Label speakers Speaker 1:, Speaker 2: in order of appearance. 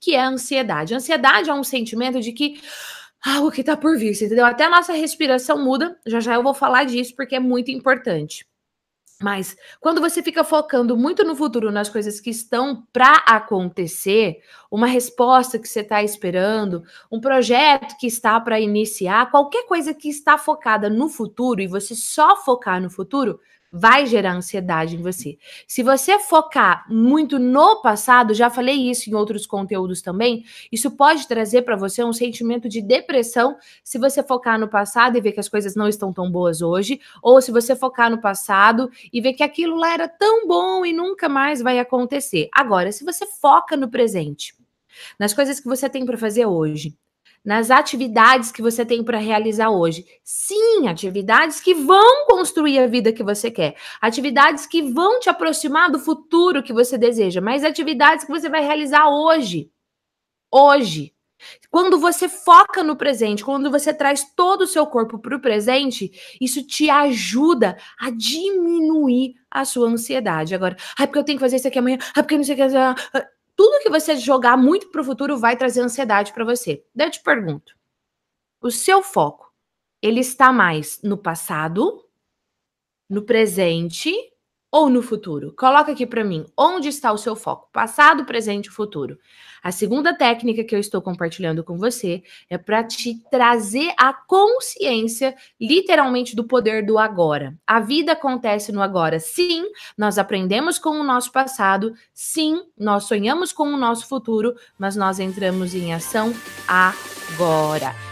Speaker 1: que é a ansiedade? ansiedade é um sentimento de que algo que está por vir, entendeu? Até a nossa respiração muda, já já eu vou falar disso porque é muito importante. Mas quando você fica focando muito no futuro, nas coisas que estão para acontecer, uma resposta que você está esperando, um projeto que está para iniciar, qualquer coisa que está focada no futuro e você só focar no futuro, vai gerar ansiedade em você. Se você focar muito no passado, já falei isso em outros conteúdos também, isso pode trazer para você um sentimento de depressão se você focar no passado e ver que as coisas não estão tão boas hoje, ou se você focar no passado e ver que aquilo lá era tão bom e nunca mais vai acontecer. Agora, se você foca no presente, nas coisas que você tem para fazer hoje, nas atividades que você tem para realizar hoje. Sim, atividades que vão construir a vida que você quer, atividades que vão te aproximar do futuro que você deseja, mas atividades que você vai realizar hoje. Hoje. Quando você foca no presente, quando você traz todo o seu corpo para o presente, isso te ajuda a diminuir a sua ansiedade. Agora, ai, ah, porque eu tenho que fazer isso aqui amanhã, ai, ah, porque não sei o que tudo que você jogar muito para o futuro vai trazer ansiedade para você. Daí eu te pergunto: o seu foco ele está mais no passado, no presente ou no futuro? Coloca aqui para mim onde está o seu foco, passado, presente e futuro. A segunda técnica que eu estou compartilhando com você é para te trazer a consciência, literalmente, do poder do agora. A vida acontece no agora. Sim, nós aprendemos com o nosso passado, sim, nós sonhamos com o nosso futuro, mas nós entramos em ação agora.